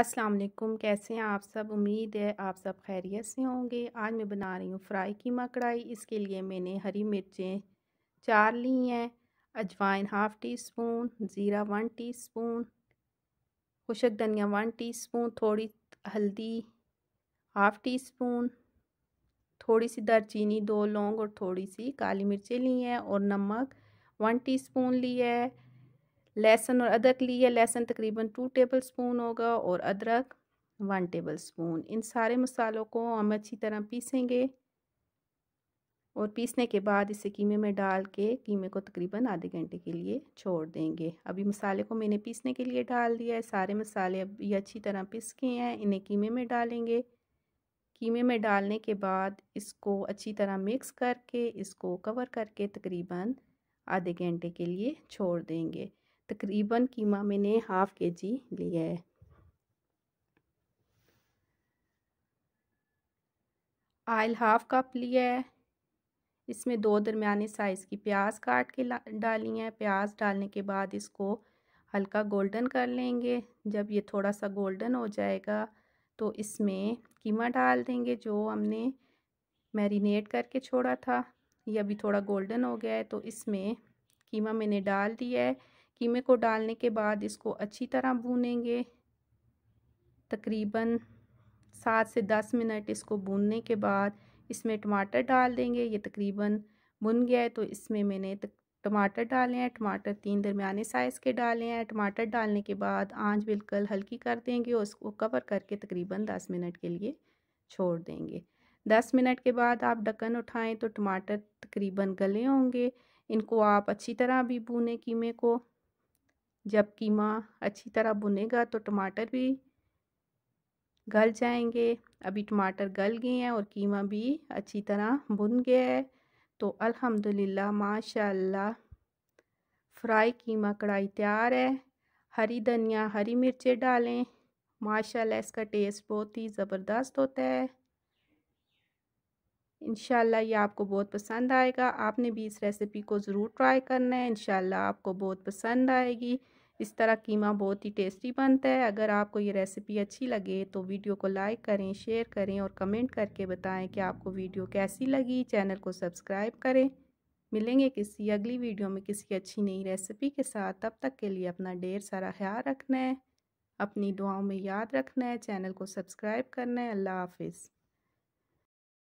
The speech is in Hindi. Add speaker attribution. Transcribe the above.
Speaker 1: अस्सलाम वालेकुम कैसे हैं आप सब उम्मीद है आप सब खैरियत से होंगे आज मैं बना रही हूँ फ्राई कीमा कढ़ाई इसके लिए मैंने हरी मिर्चें चार ली हैं अजवाइन हाफ़ टी स्पून ज़ीरा वन टी स्पून खुशक धनिया वन टी स्पून थोड़ी हल्दी हाफ़ टी स्पून थोड़ी सी दालचीनी दो लौंग और थोड़ी सी काली मिर्चें ली हैं और नमक वन टी स्पून ली है लहसुन और अदरक ली है लहसुन तकरीबन टू टेबल स्पून होगा और अदरक वन टेबल स्पून इन सारे मसालों को हम अच्छी तरह पीसेंगे और पीसने के बाद इसे कीमे में डाल के कीमे को तकरीबन आधे घंटे के लिए छोड़ देंगे अभी मसाले को मैंने पीसने के लिए डाल दिया है सारे मसाले अब ये अच्छी तरह पीस गए हैं इन्हें कीमे में डालेंगे कीमे में डालने के बाद इसको अच्छी तरह मिक्स करके इसको कवर करके तकरीबन आधे घंटे के लिए छोड़ देंगे तकरीबन कीमा मैंने हाफ़ के जी लिया है आयल हाफ़ कप लिया है इसमें दो दरमियाने साइज़ की प्याज काट के डाली है प्याज डालने के बाद इसको हल्का गोल्डन कर लेंगे जब ये थोड़ा सा गोल्डन हो जाएगा तो इसमें कीमा डाल देंगे जो हमने मैरिनेट करके छोड़ा था ये अभी थोड़ा गोल्डन हो गया है तो इसमें कीमा मैंने डाल दिया है कीमे को डालने के बाद इसको अच्छी तरह भूनेंगे तकरीबन सात से दस मिनट इसको भूनने के बाद इसमें टमाटर डाल देंगे ये तकरीबन भुन गया है तो इसमें मैंने टमाटर डाले हैं टमाटर तीन दरमियाने साइज़ के डाले हैं टमाटर डालने के बाद आंच बिल्कुल हल्की कर देंगे और उसको कवर करके तकरीबन दस मिनट के लिए छोड़ देंगे दस मिनट के बाद आप ढक्कन उठाएं तो टमाटर तकरीबन गले होंगे इनको आप अच्छी तरह भी भूने कीमे को जब कीमा अच्छी तरह बुनेगा तो टमाटर भी गल जाएंगे अभी टमाटर गल गए हैं और कीमा भी अच्छी तरह बुन गया है तो अल्हम्दुलिल्लाह माशाल्लाह फ्राई कीमा कढ़ाई तैयार है हरी धनिया हरी मिर्चें डालें माशाल्लाह इसका टेस्ट बहुत ही ज़बरदस्त होता है इनशाला ये आपको बहुत पसंद आएगा आपने भी इस रेसिपी को ज़रूर ट्राई करना है इनशाला आपको बहुत पसंद आएगी इस तरह कीमा बहुत ही टेस्टी बनता है अगर आपको ये रेसिपी अच्छी लगे तो वीडियो को लाइक करें शेयर करें और कमेंट करके बताएं कि आपको वीडियो कैसी लगी चैनल को सब्सक्राइब करें मिलेंगे किसी अगली वीडियो में किसी अच्छी नई रेसिपी के साथ तब तक के लिए अपना ढेर सारा ख्याल रखना है अपनी दुआओं में याद रखना है चैनल को सब्सक्राइब करना है अल्लाह हाफिज़